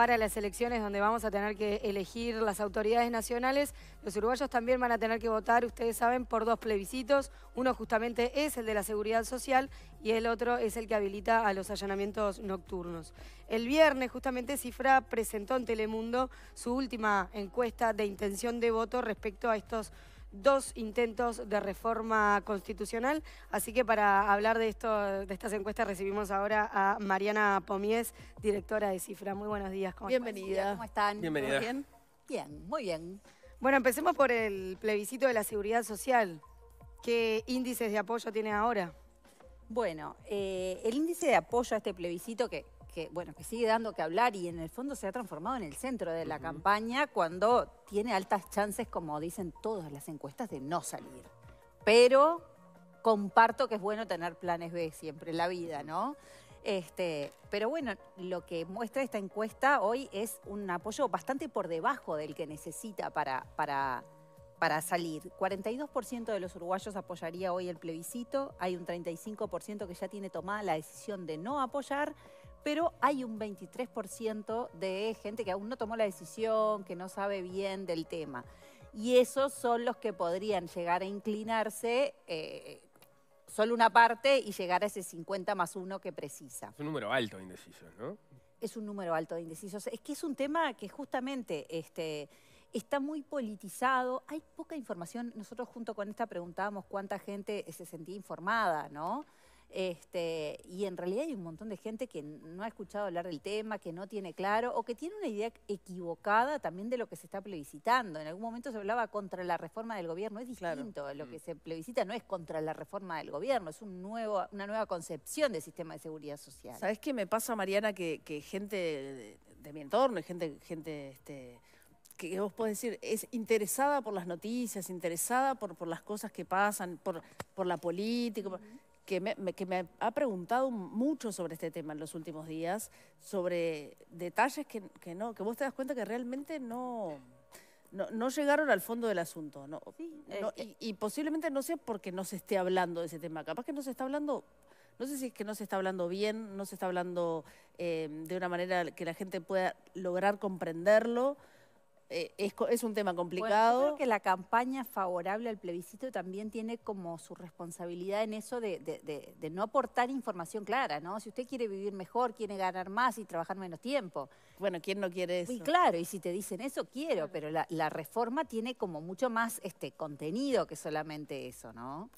para las elecciones donde vamos a tener que elegir las autoridades nacionales. Los uruguayos también van a tener que votar, ustedes saben, por dos plebiscitos. Uno justamente es el de la seguridad social y el otro es el que habilita a los allanamientos nocturnos. El viernes justamente Cifra presentó en Telemundo su última encuesta de intención de voto respecto a estos dos intentos de reforma constitucional. Así que para hablar de, esto, de estas encuestas recibimos ahora a Mariana Pomies, directora de Cifra. Muy buenos días. ¿cómo Bienvenida. ¿Cómo están? bien? Bien, muy bien. Bueno, empecemos por el plebiscito de la seguridad social. ¿Qué índices de apoyo tiene ahora? Bueno, eh, el índice de apoyo a este plebiscito, que que, bueno, que sigue dando que hablar y en el fondo se ha transformado en el centro de la campaña cuando tiene altas chances, como dicen todas las encuestas, de no salir. Pero comparto que es bueno tener planes B siempre en la vida, ¿no? Este, pero bueno, lo que muestra esta encuesta hoy es un apoyo bastante por debajo del que necesita para, para, para salir. 42% de los uruguayos apoyaría hoy el plebiscito, hay un 35% que ya tiene tomada la decisión de no apoyar pero hay un 23% de gente que aún no tomó la decisión, que no sabe bien del tema. Y esos son los que podrían llegar a inclinarse eh, solo una parte y llegar a ese 50 más uno que precisa. Es un número alto de indecisos, ¿no? Es un número alto de indecisos. Es que es un tema que justamente... Este, está muy politizado, hay poca información. Nosotros junto con esta preguntábamos cuánta gente se sentía informada, ¿no? Este, y en realidad hay un montón de gente que no ha escuchado hablar del tema, que no tiene claro o que tiene una idea equivocada también de lo que se está plebiscitando. En algún momento se hablaba contra la reforma del gobierno, es distinto. Lo mm. que se plebiscita no es contra la reforma del gobierno, es un nuevo, una nueva concepción del sistema de seguridad social. ¿Sabes qué me pasa, Mariana, que, gente de, mi entorno gente, gente este, que vos podés decir, es interesada por las noticias, interesada por, por las cosas que pasan, por, la política que me, ha preguntado mucho sobre este tema en los últimos días, sobre detalles que, vos te das cuenta que realmente no... No, llegaron al fondo del asunto. Eh, y, posiblemente no sea porque no se esté hablando de ese tema. Capaz que no se está hablando, no sé si es que no se está hablando bien, no se está hablando eh, de una manera que la gente pueda lograr comprenderlo. Eh, es, un tema complicado. yo creo que la campaña favorable al plebiscito también tiene como su responsabilidad en eso de, no aportar información clara, ¿no? Si usted quiere vivir mejor, quiere ganar más y trabajar menos tiempo. Bueno, ¿quién no quiere eso? claro, y si te dicen eso, quiero, pero la, reforma tiene como mucho más este contenido que solamente eso, ¿no?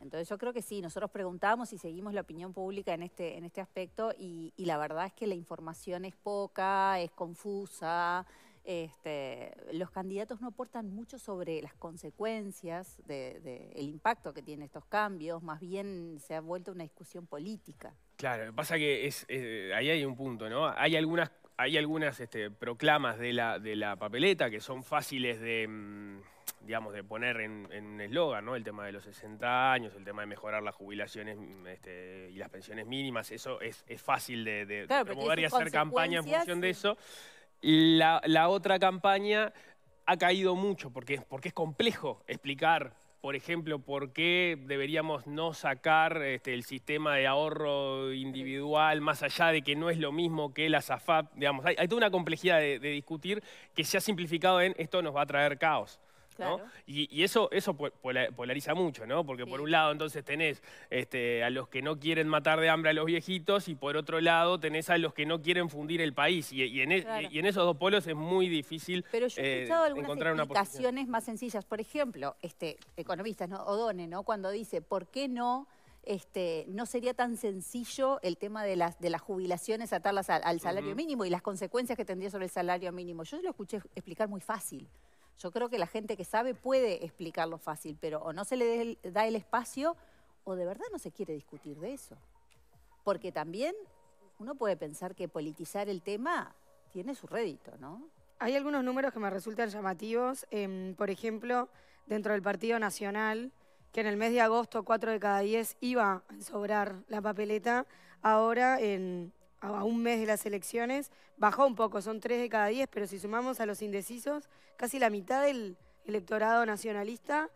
Entonces yo creo que sí, nosotros preguntamos y seguimos la opinión pública en este, en este aspecto y la verdad es que la información es poca, es confusa, este, los candidatos no aportan mucho sobre las consecuencias del de, el impacto que tienen estos cambios, más bien se ha vuelto una discusión política. Claro, pasa que es, ahí hay un punto, ¿no? Hay algunas, hay algunas este, proclamas de la, de la papeleta que son fáciles de mm, digamos, de poner en, un eslogan, ¿no? El tema de los 60 años, el tema de mejorar las jubilaciones este, y las pensiones mínimas, eso es, fácil de, de promover y hacer campaña en función de eso. La, otra campaña ha caído mucho porque, porque es complejo explicar por ejemplo, por qué deberíamos no sacar este, el sistema de ahorro individual, más allá de que no es lo mismo que la SAFAP, digamos, hay, toda una complejidad de discutir que se ha simplificado en esto nos va a traer caos. Y, y, eso, eso polariza mucho, ¿no? Porque por un lado entonces tenés este, a los que no quieren matar de hambre a los viejitos y por otro lado tenés a los que no quieren fundir el país. Y, e-, en, esos dos polos es muy difícil Pero yo he eh, escuchado algunas explicaciones más sencillas. Por ejemplo, este, economistas, ¿no? Odone, ¿no? Cuando dice, ¿por qué no...? Este, no sería tan sencillo el tema de las, de las jubilaciones, atarlas al, salario mínimo y las consecuencias que tendría sobre el salario mínimo. Yo lo escuché explicar muy fácil. Yo creo que la gente que sabe puede explicarlo fácil, pero o no se le da el espacio o de verdad no se quiere discutir de eso. Porque también uno puede pensar que politizar el tema tiene su rédito, ¿no? Hay algunos números que me resultan llamativos. Em, por ejemplo, dentro del Partido Nacional, que en el mes de agosto cuatro de cada diez, iba a sobrar la papeleta, ahora en a un mes de las elecciones, bajó un poco, son tres de cada diez, pero si sumamos a los indecisos, casi la mitad del electorado nacionalista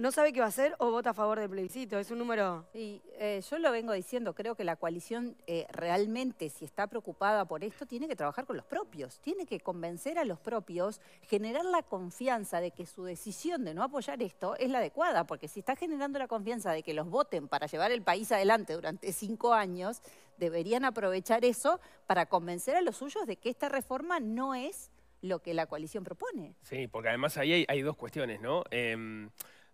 no sabe qué va a hacer o vota a favor del plebiscito. Es un número... Sí, eh, yo lo vengo diciendo, creo que la coalición eh, realmente, si está preocupada por esto, tiene que trabajar con los propios, tiene que convencer a los propios, generar la confianza de que su decisión de no apoyar esto es la adecuada, porque si está generando la confianza de que los voten para llevar el país adelante durante cinco años, deberían aprovechar eso para convencer a los suyos de que esta reforma no es lo que la coalición propone. Sí, porque además ahí hay, dos cuestiones, ¿no? Em,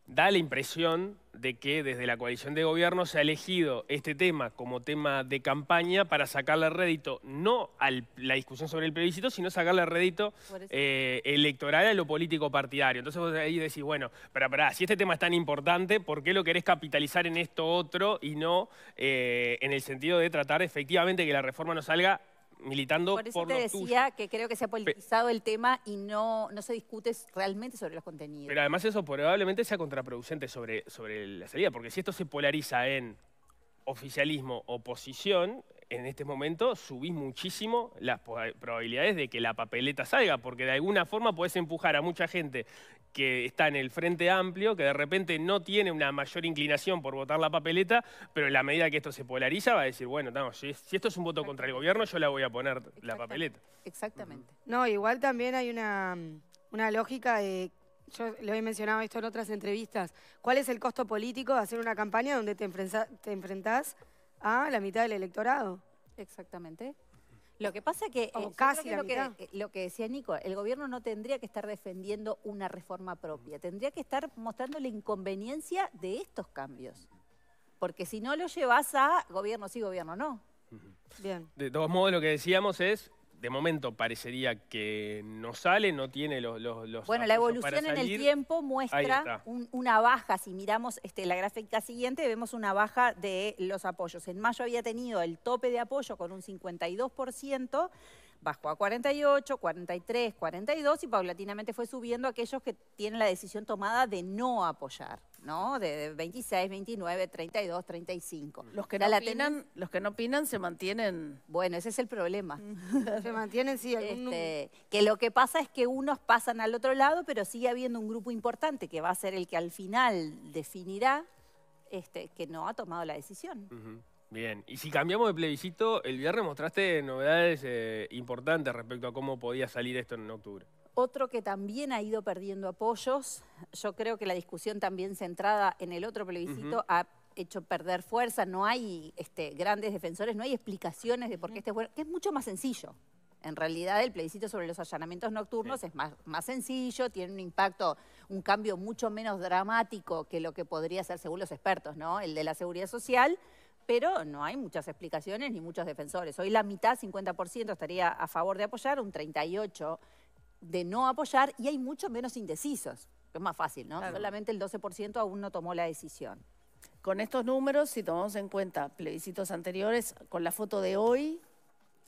da la impresión de que desde la coalición de gobierno se ha elegido este tema como tema de campaña para sacarle rédito no a la discusión sobre el plebiscito, sino sacarle rédito eh, electoral a lo político partidario. Entonces vos ahí decís, bueno, pero si este tema es tan importante, ¿por qué lo querés capitalizar en esto otro y no eh, en el sentido de tratar efectivamente que la reforma no salga militando por, eso te decía que creo que se ha politizado el tema y no, no se discute realmente sobre los contenidos. Pero además eso probablemente sea contraproducente sobre, sobre la salida, porque si esto se polariza en oficialismo, oposición, en este momento subís muchísimo las probabilidades de que la papeleta salga, porque de alguna forma puedes empujar a mucha gente que está en el Frente Amplio, que de repente no tiene una mayor inclinación por votar la papeleta, pero en la medida que esto se polariza va a decir, bueno, si, esto es un voto contra el gobierno, yo la voy a poner la papeleta. Exactamente. No, igual también hay una, lógica de yo lo he mencionado esto en otras entrevistas, ¿cuál es el costo político de hacer una campaña donde te, enfrentas te enfrentás a la mitad del electorado? Exactamente. Lo que pasa que, eh, casi que, eh, lo, que decía Nico, el gobierno no tendría que estar defendiendo una reforma propia, tendría que estar mostrando la inconveniencia de estos cambios. Porque si no lo llevas a gobierno sí, gobierno no. Bien. De todos modos, lo que decíamos es, de momento parecería que no sale, no tiene los... los bueno, la evolución en el tiempo muestra una baja. Si miramos este, la gráfica siguiente, vemos una baja de los apoyos. En mayo había tenido el tope de apoyo con un 52%, bajó a 48, 43, 42 y paulatinamente fue subiendo aquellos que tienen la decisión tomada de no apoyar. ¿no? De 26, 29, 32, 35. Los que, no opinan, los que no opinan se mantienen... Bueno, ese es el problema. Mm. se mantienen, sí. Este, que lo que pasa es que unos pasan al otro lado, pero sigue habiendo un grupo importante que va a ser el que al final definirá este, que no ha tomado la decisión. Bien, y si cambiamos de plebiscito, el viernes mostraste novedades eh, importantes respecto a cómo podía salir esto en octubre. Otro que también ha ido perdiendo apoyos, yo creo que la discusión también centrada en el otro plebiscito ha hecho perder fuerza, no hay este, grandes defensores, no hay explicaciones de por qué este es que es mucho más sencillo. En realidad el plebiscito sobre los allanamientos nocturnos es más, más, sencillo, tiene un impacto, un cambio mucho menos dramático que lo que podría ser según los expertos, ¿no? El de la seguridad social, pero no hay muchas explicaciones ni muchos defensores. Hoy la mitad, 50%, estaría a favor de apoyar, un 38% de no apoyar y hay muchos menos indecisos. Es más fácil, ¿no? Solamente el 12% aún no tomó la decisión. Con estos números, si tomamos en cuenta plebiscitos anteriores, con la foto de hoy,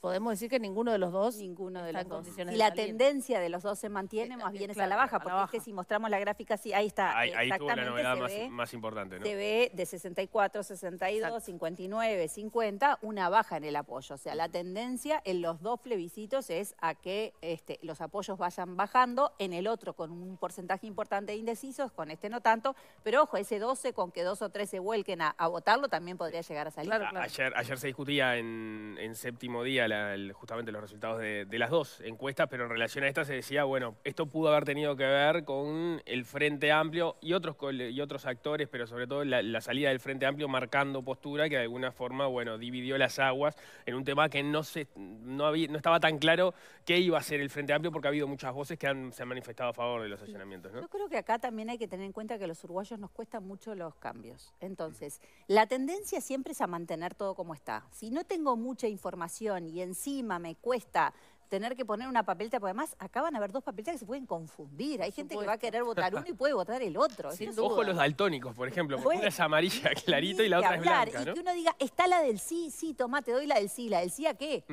podemos decir que ninguno de los dos ninguno de las los Y la tendencia de los dos se mantiene, más bien es a la baja, porque Es que si mostramos la gráfica, sí, ahí está. Ahí, la novedad más, importante, ¿no? Se ve de 64, 62, 59, 50, una baja en el apoyo. O sea, la tendencia en los dos plebiscitos es a que este, los apoyos vayan bajando, en el otro con un porcentaje importante de indecisos, con este no tanto, pero ojo, ese 12 con que dos o tres se vuelquen a, votarlo también podría llegar a salir. Ayer, ayer se discutía en séptimo día justamente los resultados de, las dos encuestas, pero en relación a esta se decía, bueno, esto pudo haber tenido que ver con el Frente Amplio y otros, y otros actores, pero sobre todo la, salida del Frente Amplio marcando postura que de alguna forma, bueno, dividió las aguas en un tema que no, se, no, había, no estaba tan claro qué iba a ser el Frente Amplio porque ha habido muchas voces que se han manifestado a favor de los allanamientos. Yo creo que acá también hay que tener en cuenta que los uruguayos nos cuestan mucho los cambios. Entonces, la tendencia siempre es a mantener todo como está. Si no tengo mucha información y y encima me cuesta tener que poner una papeleta, porque además acaban a haber dos papeletas que se pueden confundir. Hay gente que va a querer votar uno y puede votar el otro. ojo los daltónicos, por ejemplo, porque una es amarilla clarito y la otra es blanca. ¿no? Y que uno diga, está la del sí, sí, toma, te doy la del sí. ¿La del sí a qué?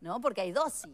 ¿No? Porque hay dos sí.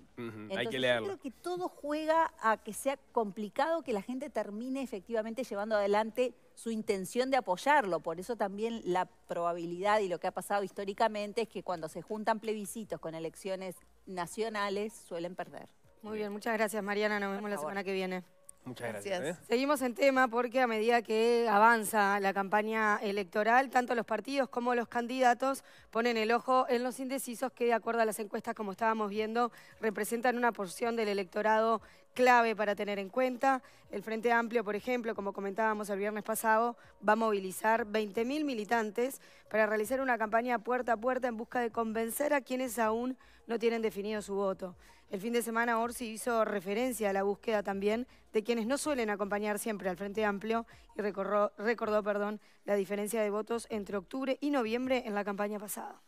hay que leerlo. Yo creo que todo juega a que sea complicado que la gente termine efectivamente llevando adelante su intención de apoyarlo. Por eso también la probabilidad y lo que ha pasado históricamente es que cuando se juntan plebiscitos con elecciones nacionales suelen perder. Muy bien, muchas gracias Mariana, nos vemos la semana que viene. Muchas gracias. ¿eh? Seguimos en tema porque a medida que avanza la campaña electoral, tanto los partidos como los candidatos ponen el ojo en los indecisos que, de acuerdo a las encuestas, como estábamos viendo, representan una porción del electorado clave para tener en cuenta. El Frente Amplio, por ejemplo, como comentábamos el viernes pasado, va a movilizar 20.000 militantes para realizar una campaña puerta a puerta en busca de convencer a quienes aún no tienen definido su voto. El fin de semana Orsi hizo referencia a la búsqueda también de quienes no suelen acompañar siempre al Frente Amplio y recordó perdón, la diferencia de votos entre octubre y noviembre en la campaña pasada.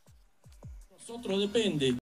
depende.